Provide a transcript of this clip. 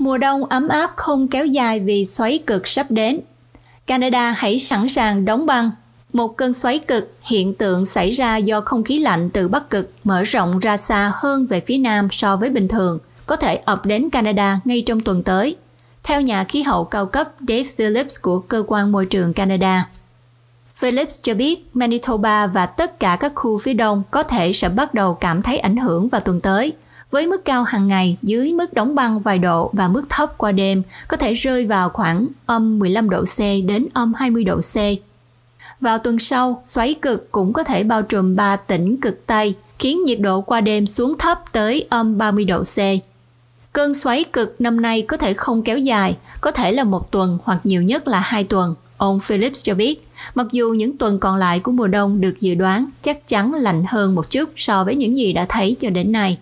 Mùa đông ấm áp không kéo dài vì xoáy cực sắp đến. Canada hãy sẵn sàng đóng băng. Một cơn xoáy cực, hiện tượng xảy ra do không khí lạnh từ Bắc Cực mở rộng ra xa hơn về phía Nam so với bình thường, có thể ập đến Canada ngay trong tuần tới, theo nhà khí hậu cao cấp Dave Phillips của Cơ quan Môi trường Canada. Phillips cho biết Manitoba và tất cả các khu phía đông có thể sẽ bắt đầu cảm thấy ảnh hưởng vào tuần tới – với mức cao hàng ngày dưới mức đóng băng vài độ và mức thấp qua đêm có thể rơi vào khoảng âm 15 độ C đến âm 20 độ C. Vào tuần sau, xoáy cực cũng có thể bao trùm 3 tỉnh cực Tây, khiến nhiệt độ qua đêm xuống thấp tới âm 30 độ C. Cơn xoáy cực năm nay có thể không kéo dài, có thể là một tuần hoặc nhiều nhất là hai tuần, ông Phillips cho biết, mặc dù những tuần còn lại của mùa đông được dự đoán chắc chắn lạnh hơn một chút so với những gì đã thấy cho đến nay.